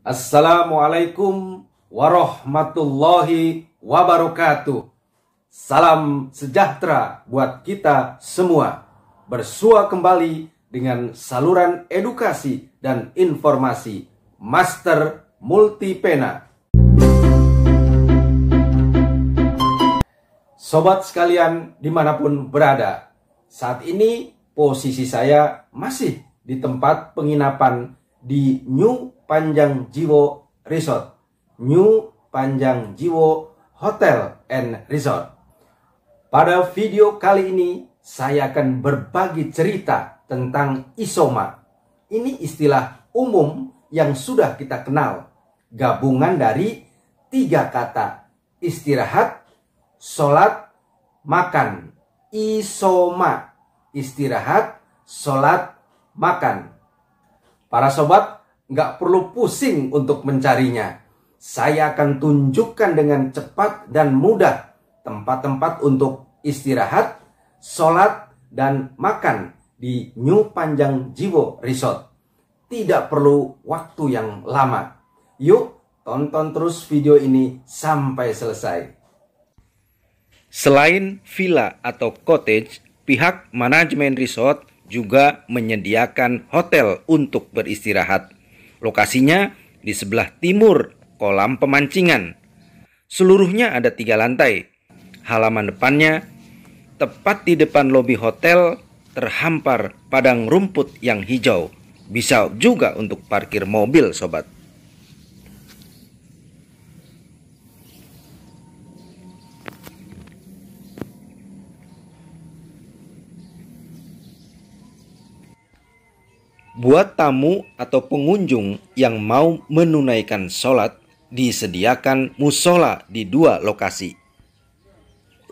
Assalamualaikum warahmatullahi wabarakatuh. Salam sejahtera buat kita semua. Bersua kembali dengan saluran edukasi dan informasi Master Multipena. Sobat sekalian dimanapun berada, saat ini posisi saya masih di tempat penginapan di New Panjang Jiwo Resort. New Panjang Jiwo Hotel and Resort. Pada video kali ini saya akan berbagi cerita tentang isoma. Ini istilah umum yang sudah kita kenal. Gabungan dari tiga kata. Istirahat, sholat, makan. Isoma. Istirahat, sholat, makan. Para sobat, nggak perlu pusing untuk mencarinya. Saya akan tunjukkan dengan cepat dan mudah tempat-tempat untuk istirahat, sholat, dan makan di New Panjang Jiwo Resort. Tidak perlu waktu yang lama. Yuk, tonton terus video ini sampai selesai. Selain villa atau cottage, pihak manajemen resort juga menyediakan hotel untuk beristirahat. Lokasinya di sebelah timur kolam pemancingan. Seluruhnya ada tiga lantai. Halaman depannya, tepat di depan lobi hotel, terhampar padang rumput yang hijau. Bisa juga untuk parkir mobil, sobat. Buat tamu atau pengunjung yang mau menunaikan sholat, disediakan musola di dua lokasi.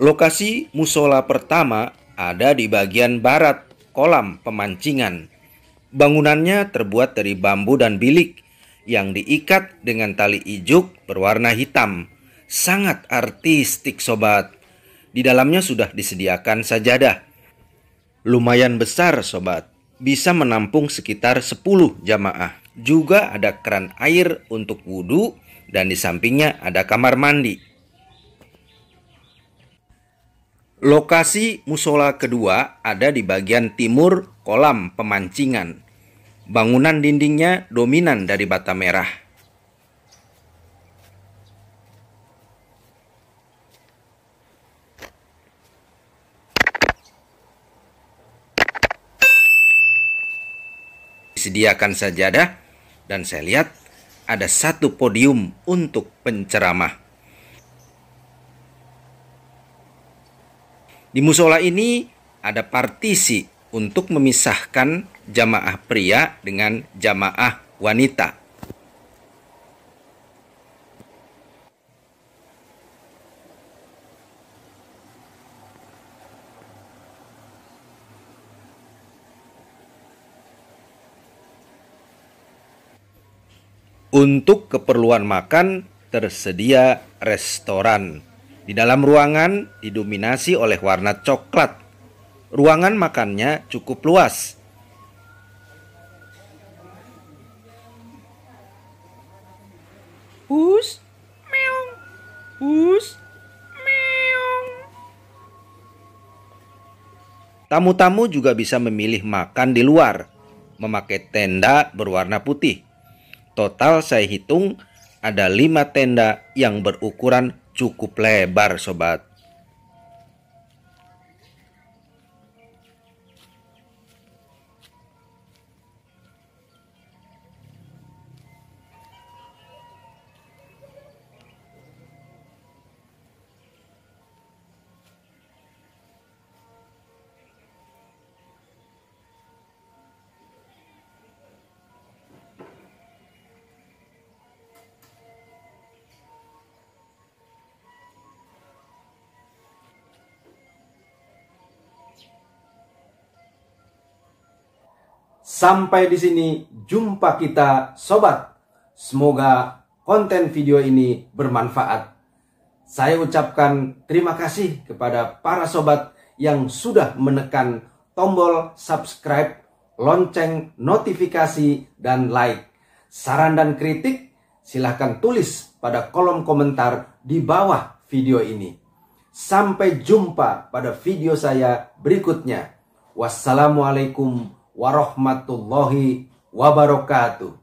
Lokasi musola pertama ada di bagian barat kolam pemancingan. Bangunannya terbuat dari bambu dan bilik yang diikat dengan tali ijuk berwarna hitam. Sangat artistik sobat. Di dalamnya sudah disediakan sajadah. Lumayan besar sobat bisa menampung sekitar 10 jamaah. Juga ada keran air untuk wudhu dan di sampingnya ada kamar mandi. Lokasi musola kedua ada di bagian timur kolam pemancingan. Bangunan dindingnya dominan dari bata merah. disediakan sajadah dan saya lihat ada satu podium untuk penceramah. Di musola ini ada partisi untuk memisahkan jamaah pria dengan jamaah wanita. Untuk keperluan makan tersedia restoran. Di dalam ruangan didominasi oleh warna coklat. Ruangan makannya cukup luas. Hus, meong. Hus, meong. Tamu-tamu juga bisa memilih makan di luar, memakai tenda berwarna putih. Total saya hitung ada 5 tenda yang berukuran cukup lebar sobat. Sampai di sini jumpa kita sobat. Semoga konten video ini bermanfaat. Saya ucapkan terima kasih kepada para sobat yang sudah menekan tombol subscribe, lonceng notifikasi, dan like. Saran dan kritik silahkan tulis pada kolom komentar di bawah video ini. Sampai jumpa pada video saya berikutnya. Wassalamualaikum warahmatullahi wabarakatuh.